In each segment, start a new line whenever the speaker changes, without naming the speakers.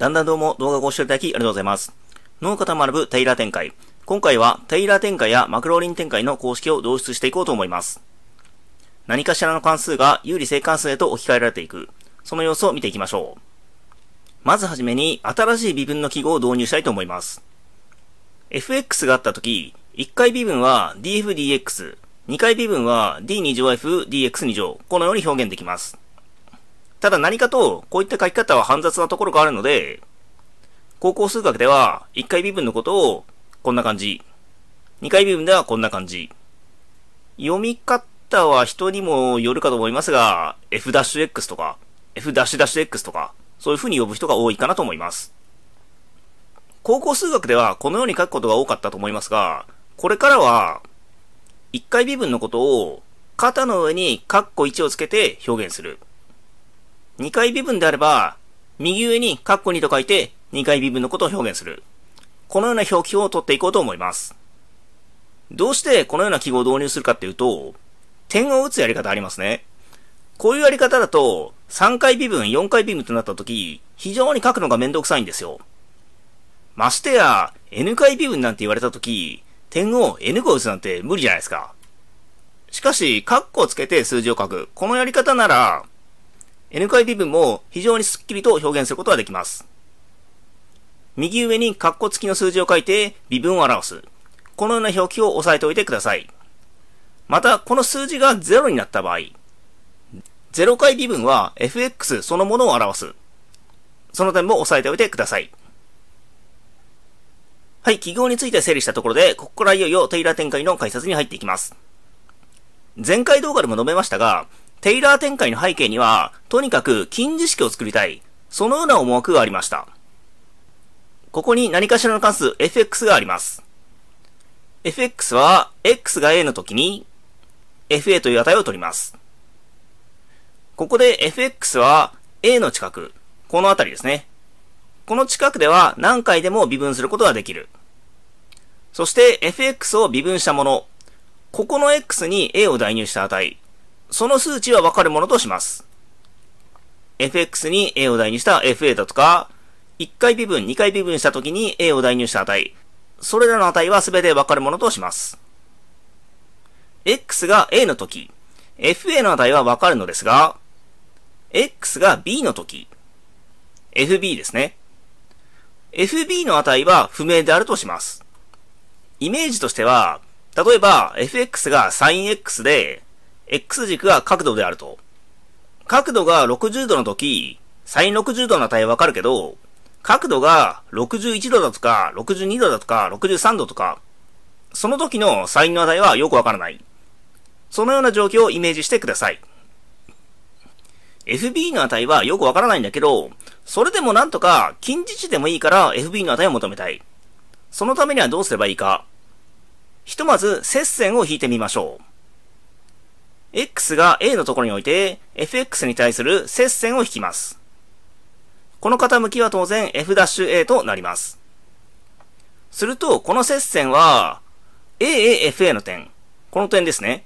だんだんどうも動画ご視聴いただきありがとうございます。農家と学ぶテイラー展開。今回はテイラー展開やマクローリン展開の公式を導出していこうと思います。何かしらの関数が有利正関数へと置き換えられていく。その様子を見ていきましょう。まずはじめに新しい微分の記号を導入したいと思います。fx があったとき、1回微分は dfdx、2回微分は d2 f dx2 乗、このように表現できます。ただ何かと、こういった書き方は煩雑なところがあるので、高校数学では、1回微分のことを、こんな感じ。2回微分ではこんな感じ。読み方は人にもよるかと思いますが、f-x とか、f-x とか、そういう風に呼ぶ人が多いかなと思います。高校数学ではこのように書くことが多かったと思いますが、これからは、1回微分のことを、肩の上にカッコ1をつけて表現する。2回微分であれば、右上にカッコ2と書いて2回微分のことを表現する。このような表記法を取っていこうと思います。どうしてこのような記号を導入するかっていうと、点を打つやり方ありますね。こういうやり方だと、3回微分、4回微分となった時、非常に書くのがめんどくさいんですよ。ましてや、n 回微分なんて言われた時、点を n 個打つなんて無理じゃないですか。しかし、カッコをつけて数字を書く。このやり方なら、N 回微分も非常にスッキリと表現することができます。右上に括弧付きの数字を書いて微分を表す。このような表記を押さえておいてください。また、この数字が0になった場合、0回微分は fx そのものを表す。その点も押さえておいてください。はい、記号について整理したところで、ここからいよいよテイラー展開の解説に入っていきます。前回動画でも述べましたが、テイラー展開の背景には、とにかく近似式を作りたい。そのような思惑がありました。ここに何かしらの関数 fx があります。fx は x が a の時に fa という値を取ります。ここで fx は a の近く、この辺りですね。この近くでは何回でも微分することができる。そして fx を微分したもの、ここの x に a を代入した値、その数値はわかるものとします。fx に a を代入した fa だとか、1回微分、2回微分した時に a を代入した値、それらの値は全てわかるものとします。x が a の時、fa の値はわかるのですが、x が b の時、fb ですね。fb の値は不明であるとします。イメージとしては、例えば fx が sinx で、X 軸が角度であると。角度が60度の時、サイン60度の値はわかるけど、角度が61度だとか、62度だとか、63度とか、その時のサインの値はよくわからない。そのような状況をイメージしてください。FB の値はよくわからないんだけど、それでもなんとか近似値でもいいから FB の値を求めたい。そのためにはどうすればいいか。ひとまず接線を引いてみましょう。x が a のところにおいて fx に対する接線を引きます。この傾きは当然 f'a となります。すると、この接線は aAFA の点、この点ですね。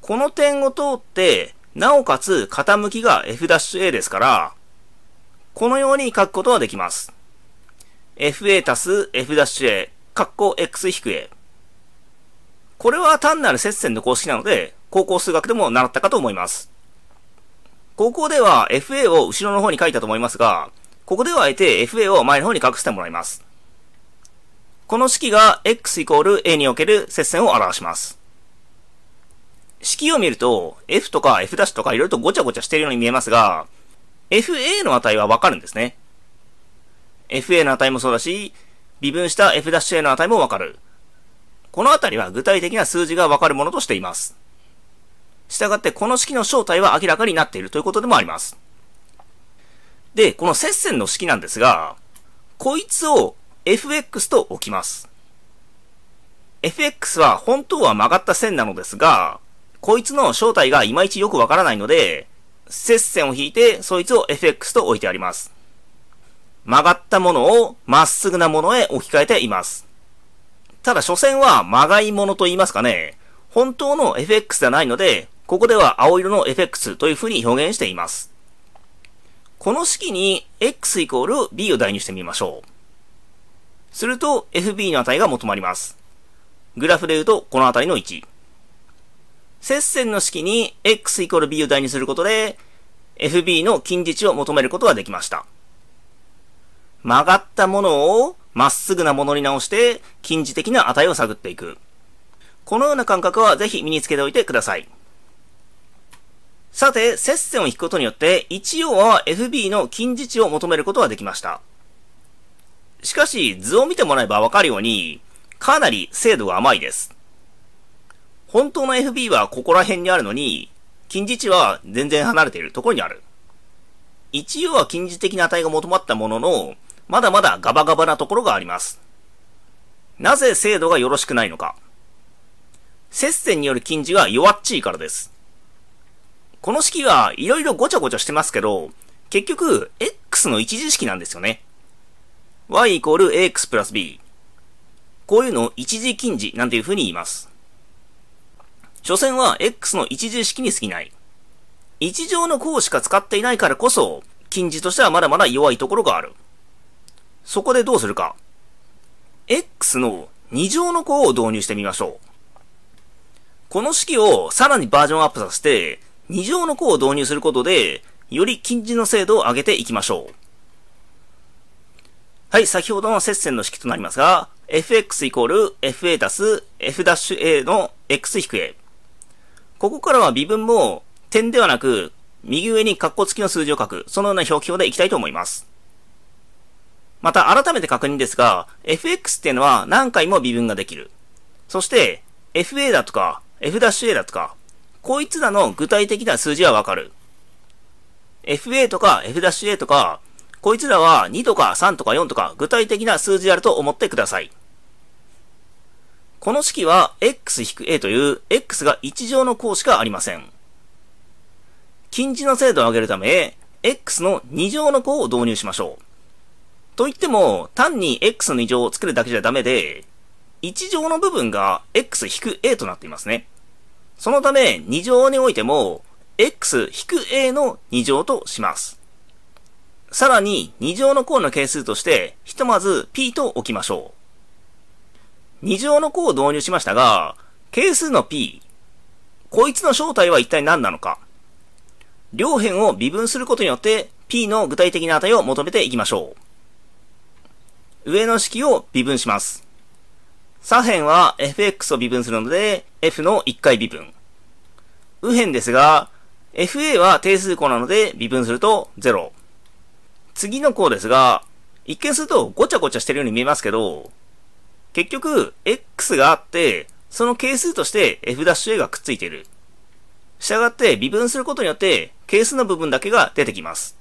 この点を通って、なおかつ傾きが f'a ですから、このように書くことはできます。fa 足す f'a、括弧 x-a。これは単なる接線の公式なので、高校数学でも習ったかと思います。高校では FA を後ろの方に書いたと思いますが、ここではあえて FA を前の方に隠してもらいます。この式が x イコール a における接線を表します。式を見ると f とか f' とかいろいろとごちゃごちゃしているように見えますが、fa の値はわかるんですね。fa の値もそうだし、微分した f'a の値もわかる。このあたりは具体的な数字がわかるものとしています。したがって、この式の正体は明らかになっているということでもあります。で、この接線の式なんですが、こいつを fx と置きます。fx は本当は曲がった線なのですが、こいつの正体がいまいちよくわからないので、接線を引いて、そいつを fx と置いてあります。曲がったものをまっすぐなものへ置き換えています。ただ、所詮はまがいものと言いますかね、本当の fx ではないので、ここでは青色の fx というふうに表現しています。この式に x イコール b を代入してみましょう。すると fb の値が求まります。グラフで言うとこの値の1。接線の式に x イコール b を代入することで fb の近似値を求めることができました。曲がったものをまっすぐなものに直して近似的な値を探っていく。このような感覚はぜひ身につけておいてください。さて、接線を引くことによって、一応は FB の近似値を求めることができました。しかし、図を見てもらえばわかるように、かなり精度が甘いです。本当の FB はここら辺にあるのに、近似値は全然離れているところにある。一応は近似的な値が求まったものの、まだまだガバガバなところがあります。なぜ精度がよろしくないのか。接線による近似が弱っちいからです。この式はいろいろごちゃごちゃしてますけど、結局、x の一次式なんですよね。y イコール ax プラス b。こういうのを一次近似なんていう風に言います。所詮は x の一次式に過ぎない。一乗の項しか使っていないからこそ、近似としてはまだまだ弱いところがある。そこでどうするか。x の二乗の項を導入してみましょう。この式をさらにバージョンアップさせて、二乗の項を導入することで、より近似の精度を上げていきましょう。はい、先ほどの接線の式となりますが、fx イコール fa たす f'a の x-a。ここからは微分も点ではなく、右上に括弧付きの数字を書く、そのような表記法でいきたいと思います。また改めて確認ですが、fx っていうのは何回も微分ができる。そして、fa だとか、f'a だとか、こいつらの具体的な数字はわかる。FA とか F'A とか、こいつらは2とか3とか4とか具体的な数字であると思ってください。この式は x-a という x が1乗の項しかありません。近似の精度を上げるため、x の2乗の項を導入しましょう。と言っても、単に x の2乗を作るだけじゃダメで、1乗の部分が x-a となっていますね。そのため、2乗においても、x-a の2乗とします。さらに、2乗の項の係数として、ひとまず p と置きましょう。2乗の項を導入しましたが、係数の p、こいつの正体は一体何なのか。両辺を微分することによって、p の具体的な値を求めていきましょう。上の式を微分します。左辺は fx を微分するので、f の1回微分。右辺ですが、fa は定数項なので微分すると0。次の項ですが、一見するとごちゃごちゃしてるように見えますけど、結局、x があって、その係数として f'a がくっついてる。従って微分することによって、係数の部分だけが出てきます。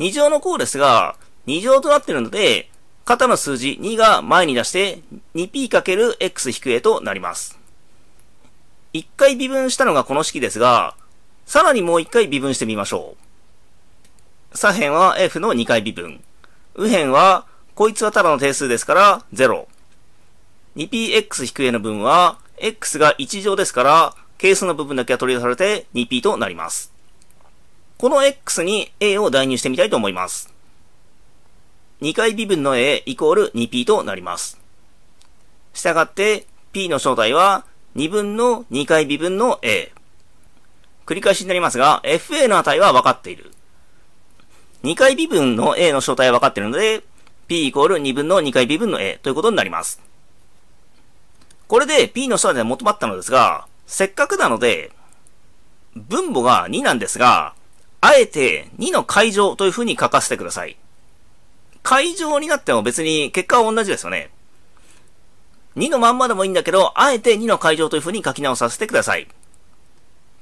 2乗の項ですが、2乗となっているので、肩の数字2が前に出して 2p×x-a となります。一回微分したのがこの式ですが、さらにもう一回微分してみましょう。左辺は f の2回微分。右辺は、こいつはただの定数ですから、0。2px-a の分は、x が1乗ですから、係数の部分だけは取り出されて 2p となります。この x に a を代入してみたいと思います。2回微分の a イコール 2p となります。したがって、p の正体は2分の2回微分の a。繰り返しになりますが、fa の値は分かっている。2回微分の a の正体は分かっているので、p イコール2分の2回微分の a ということになります。これで p の正体は求まったのですが、せっかくなので、分母が2なんですが、あえて2の解乗というふうに書かせてください。会場になっても別に結果は同じですよね。2のまんまでもいいんだけど、あえて2の会場という風に書き直させてください。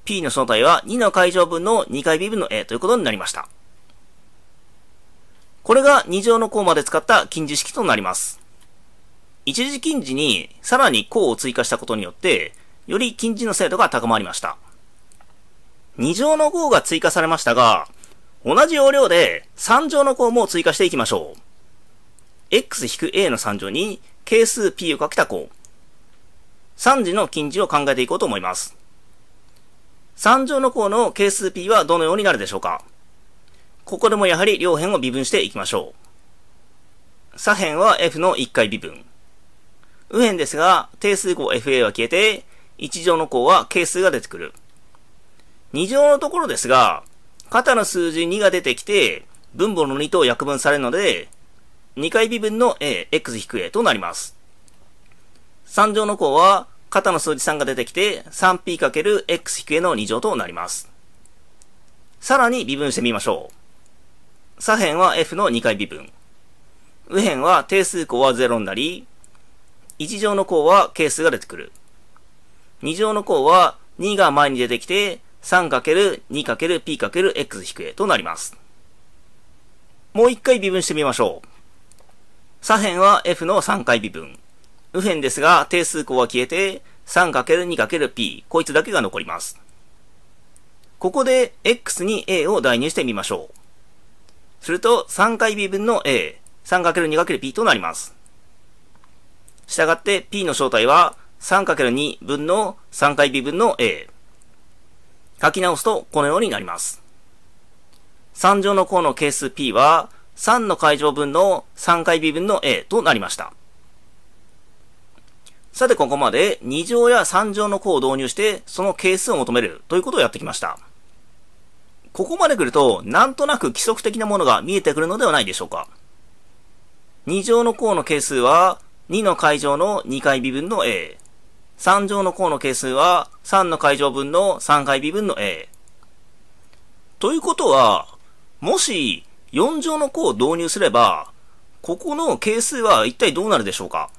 P の正体は2の会場分の2回 B 分の A ということになりました。これが2乗の項まで使った近似式となります。一時近似にさらに項を追加したことによって、より近似の精度が高まりました。2乗の項が追加されましたが、同じ要領で3乗の項も追加していきましょう。x-a の3乗に係数 p をかけた項。3次の近似を考えていこうと思います。3乗の項の係数 p はどのようになるでしょうかここでもやはり両辺を微分していきましょう。左辺は f の1回微分。右辺ですが、定数項 fa は消えて、1乗の項は係数が出てくる。2乗のところですが、肩の数字2が出てきて、分母の2と約分されるので、2回微分の a、x-a となります。3乗の項は、肩の数字3が出てきて、3p×x-a の2乗となります。さらに微分してみましょう。左辺は f の2回微分。右辺は定数項は0になり、1乗の項は係数が出てくる。2乗の項は2が前に出てきて、3×2×p×x-a となります。もう一回微分してみましょう。左辺は f の3回微分。右辺ですが、定数項は消えて、3×2×p、こいつだけが残ります。ここで x に a を代入してみましょう。すると、3回微分の a、3×2×p となります。したがって p の正体は 3×2 分の3回微分の a。書き直すとこのようになります。3乗の項の係数 P は3の解乗分の3回 B 分の A となりました。さてここまで2乗や3乗の項を導入してその係数を求めるということをやってきました。ここまで来るとなんとなく規則的なものが見えてくるのではないでしょうか。2乗の項の係数は2の解乗の2回微分の A。3乗の項の係数は3の階乗分の3回微分の a。ということは、もし4乗の項を導入すれば、ここの係数は一体どうなるでしょうか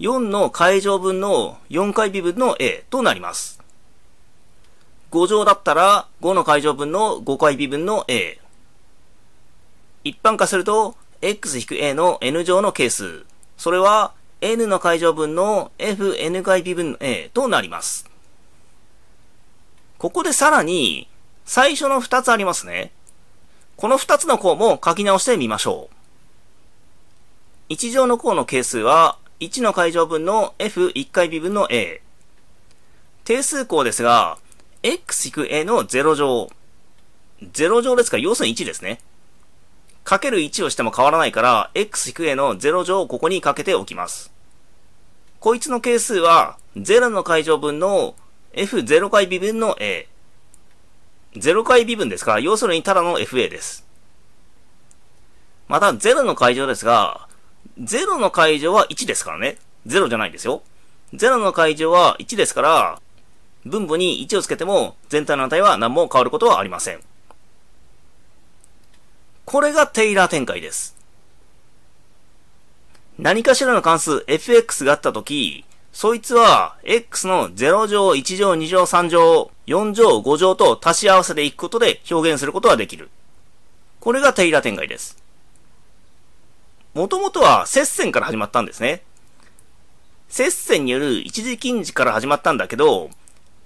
?4 の階乗分の4回微分の a となります。5乗だったら5の階乗分の5回微分の a。一般化すると、x-a の n 乗の係数。それは n の解乗分の f n 回 p 分の a となります。ここでさらに、最初の2つありますね。この2つの項も書き直してみましょう。1乗の項の係数は、1の解乗分の f1 回微分の a。定数項ですが、x-a の0乗。0乗ですから、要するに1ですね。かける1をしても変わらないから、x-a の0乗をここにかけておきます。こいつの係数は、0の解乗分の F0 回微分の A。0回微分ですから、要するにただの FA です。また、0の解乗ですが、0の解乗は1ですからね。0じゃないんですよ。0の解乗は1ですから、分母に1をつけても全体の値は何も変わることはありません。これがテイラー展開です。何かしらの関数 fx があったとき、そいつは x の0乗、1乗、2乗、3乗、4乗、5乗と足し合わせていくことで表現することができる。これがテイラー展開です。もともとは接線から始まったんですね。接線による一時近似から始まったんだけど、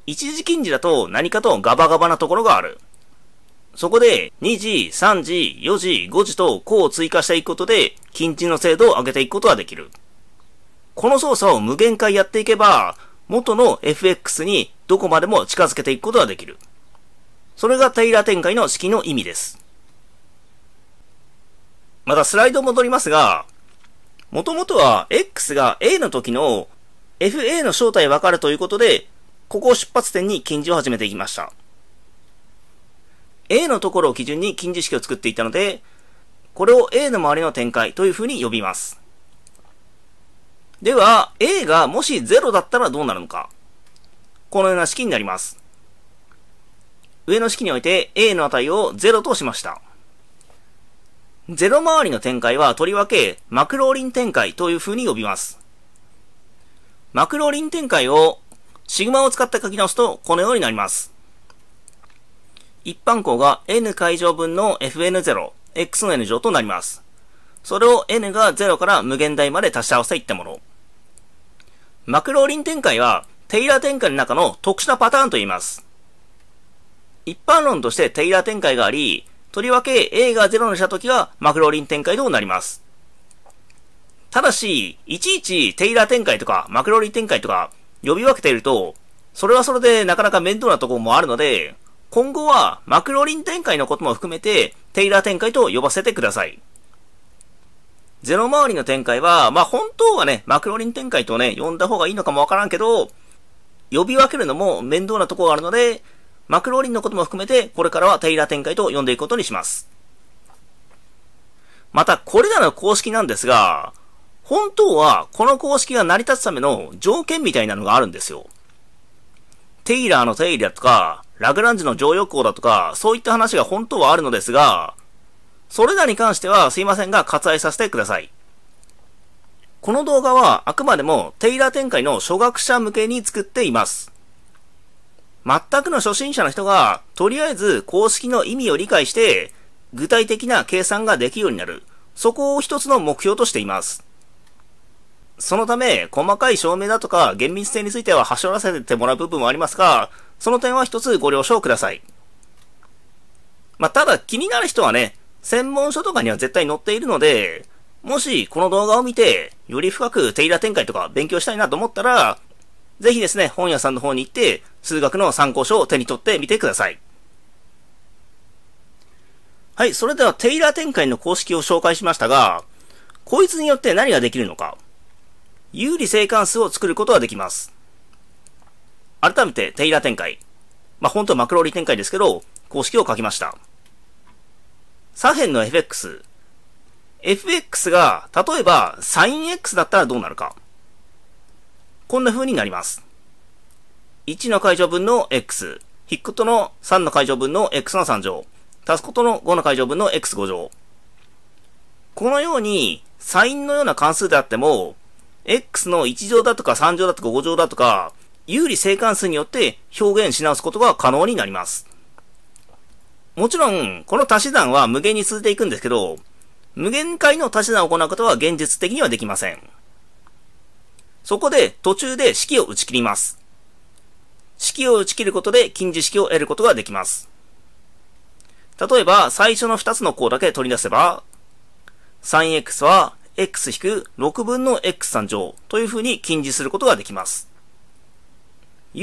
一時近似だと何かとガバガバなところがある。そこで、2時、3時、4時、5時と項を追加していくことで、近地の精度を上げていくことができる。この操作を無限回やっていけば、元の FX にどこまでも近づけていくことができる。それがテイラー展開の式の意味です。またスライド戻りますが、もともとは X が A の時の FA の正体わかるということで、ここを出発点に近似を始めていきました。A のところを基準に近似式を作っていたので、これを A の周りの展開というふうに呼びます。では、A がもし0だったらどうなるのか。このような式になります。上の式において A の値を0としました。0周りの展開はとりわけマクローリン展開というふうに呼びます。マクローリン展開をシグマを使って書き直すとこのようになります。一般項が n 解乗分の fn0、x の n 乗となります。それを n が0から無限大まで足し合わせいったもの。マクローリン展開は、テイラー展開の中の特殊なパターンと言います。一般論としてテイラー展開があり、とりわけ A が0にした時がマクローリン展開となります。ただし、いちいちテイラー展開とかマクローリン展開とか呼び分けていると、それはそれでなかなか面倒なところもあるので、今後はマクロリン展開のことも含めて、テイラー展開と呼ばせてください。ゼロ周りの展開は、まあ、本当はね、マクロリン展開とね、呼んだ方がいいのかもわからんけど、呼び分けるのも面倒なとこがあるので、マクローリンのことも含めて、これからはテイラー展開と呼んでいくことにします。また、これらの公式なんですが、本当はこの公式が成り立つための条件みたいなのがあるんですよ。テイラーのテイラーとか、ラグランジュの常用校だとか、そういった話が本当はあるのですが、それらに関してはすいませんが割愛させてください。この動画はあくまでもテイラー展開の初学者向けに作っています。全くの初心者の人が、とりあえず公式の意味を理解して、具体的な計算ができるようになる。そこを一つの目標としています。そのため、細かい証明だとか厳密性については端折らせてもらう部分もありますが、その点は一つご了承ください。まあ、ただ気になる人はね、専門書とかには絶対載っているので、もしこの動画を見て、より深くテイラー展開とか勉強したいなと思ったら、ぜひですね、本屋さんの方に行って、数学の参考書を手に取ってみてください。はい、それではテイラー展開の公式を紹介しましたが、こいつによって何ができるのか。有利性関数を作ることができます。改めてテイラー展開。まあ、本当はマクローリー展開ですけど、公式を書きました。左辺の FX。FX が、例えば、サイン X だったらどうなるか。こんな風になります。1の解乗分の X。引くことの3の解乗分の X の3乗。足すことの5の解乗分の X5 乗。このように、サインのような関数であっても、X の1乗だとか3乗だとか5乗だとか、有利正関数によって表現し直すことが可能になります。もちろん、この足し算は無限に続いていくんですけど、無限回の足し算を行うことは現実的にはできません。そこで途中で式を打ち切ります。式を打ち切ることで近似式を得ることができます。例えば、最初の2つの項だけ取り出せば、3x は x-6 分の x 3乗というふうに近似することができます。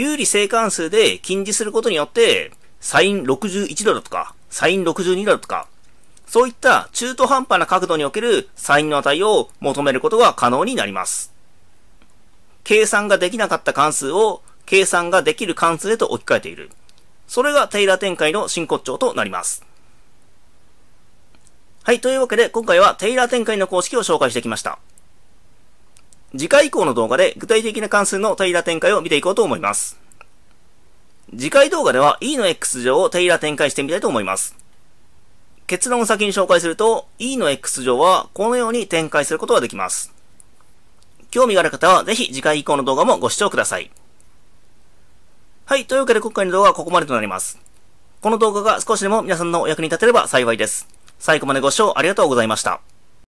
有利正関数で近似することによって、サイン61度だとか、サイン62度だとか、そういった中途半端な角度におけるサインの値を求めることが可能になります。計算ができなかった関数を計算ができる関数へと置き換えている。それがテイラー展開の真骨頂となります。はい、というわけで今回はテイラー展開の公式を紹介してきました。次回以降の動画で具体的な関数のラ展開を見ていこうと思います。次回動画では E の X 乗をラ展開してみたいと思います。結論を先に紹介すると E の X 乗はこのように展開することができます。興味がある方はぜひ次回以降の動画もご視聴ください。はい、というわけで今回の動画はここまでとなります。この動画が少しでも皆さんのお役に立てれば幸いです。最後までご視聴ありがとうございました。